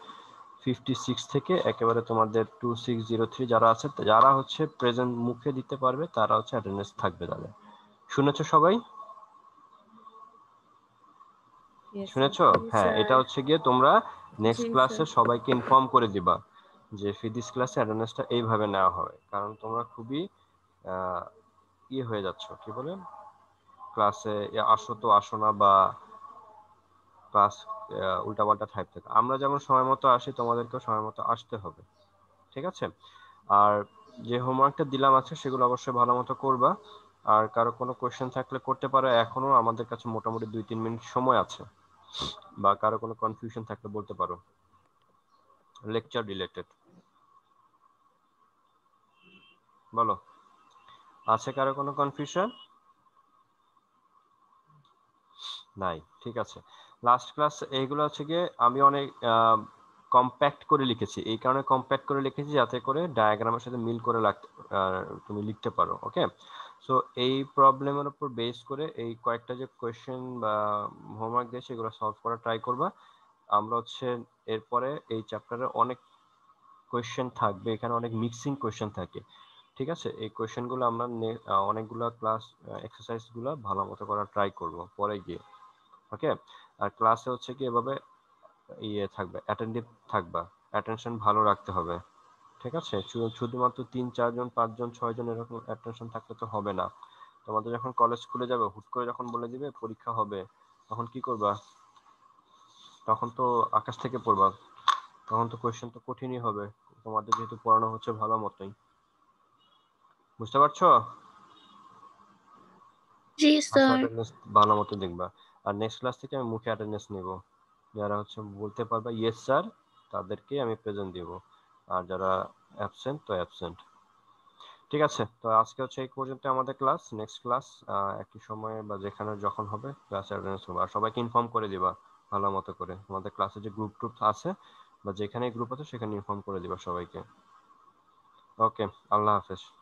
ফিফটি সিক্স থেকে একেবারে তোমাদের টু সিক্স জিরো থ্রি যারা আছে যারা হচ্ছে প্রেজেন্ট মুখে দিতে পারবে তারা হচ্ছে অ্যাটেন্ডেন্স থাকবে তাহলে শুনেছো সবাই শুনেছো হ্যাঁ এটা হচ্ছে গিয়ে তোমরা নেক্সট ক্লাসে সবাইকে ইনফর্ম করে দিবা যে ফিজিক্স ক্লাসে অ্যাটেন্ডেন্সটা এইভাবে নেওয়া হবে কারণ তোমরা খুবই ইয়ে হয়ে যাচ্ছ কি বলে ক্লাসে ইয়ে আসো তো আসো না বা ক্লাস উল্টাপাল্টা টাইপ থেকে আমরা যেমন সময় মতো আসি তোমাদেরকেও সময় মতো আসতে হবে ঠিক আছে আর যে হোমওয়ার্কটা দিলাম আছে সেগুলো অবশ্যই ভালো মতো করবা আর কারো কোনো কোয়েশ্চেন থাকলে করতে পারো এখনো আমাদের কাছে মোটামুটি দুই তিন মিনিট সময় আছে বা কারো কোনো কনফিউশন থাকলে বলতে পারো লেকচার রিলেটেড বলো আছে কারো কোনো কনফিউশন নাই ঠিক আছে লাস্ট ক্লাস এইগুলো হচ্ছে গিয়ে আমি অনেক কম্প্যাক্ট করে লিখেছি এই কারণে কম্প্যাক্ট করে লিখেছি যাতে করে ডায়াগ্রামের সাথে মিল করে তুমি লিখতে পারো ওকে সো এই প্রবলেমের উপর বেস করে এই কয়েকটা যে কোয়েশ্চেন বা হোমওয়ার্ক দিয়েছে সেগুলো সলভ করা ট্রাই করবা আমরা হচ্ছে এরপরে এই চ্যাপ্টারে অনেক কোয়েশ্চেন থাকবে এখানে অনেক মিক্সিং কোয়েশ্চেন থাকে ঠিক আছে এই কোয়েশ্চেনগুলো আমরা অনেকগুলো ক্লাস এক্সারসাইজগুলো ভালো মতো করার ট্রাই করব পরে গিয়ে ওকে আর ক্লাসে হচ্ছে কি এভাবে ইয়ে থাকবে অ্যাটেন্টিভ থাকবা অ্যাটেনশন ভালো রাখতে হবে ঠিক আছে শুধুমাত্র তিন চারজন পাঁচজন ছয়জন এরকম অ্যাটেনশন থাকলে তো হবে না তোমাদের যখন কলেজ খুলে যাবে হুট করে যখন বলে দিবে পরীক্ষা হবে তখন কি করবা তখন তো আকাশ থেকে পড়বা তখন তো কোয়েশ্চেন তো কঠিনই হবে তোমাদের যেহেতু পড়ানো হচ্ছে ভালো মতোই বুঝতে পারছো জি আচ্ছা, স্যার ভালো মতো দেখবা আর নেক্সট ক্লাস থেকে আমি মুখে অ্যাটেন্ডেন্স নেব যারা হচ্ছে বলতে পারবে ইয়েস স্যার তাদেরকে আমি প্রেজেন্ট দেব আর যারা অ্যাবসেন্ট তো অ্যাবসেন্ট ঠিক আছে তো আজকে হচ্ছে এই পর্যন্ত আমাদের ক্লাস নেক্সট ক্লাস একই সময়ে বা যেখানে যখন হবে ক্লাস অ্যাটেন্ডেন্স হবে আর সবাইকে ইনফর্ম করে দিবা ভালো মতো করে আমাদের ক্লাসে যে গ্রুপ ট্রুপ আছে বা যেখানে গ্রুপ আছে সেখানে ইনফর্ম করে দিবা সবাইকে ওকে আল্লাহ হাফেজ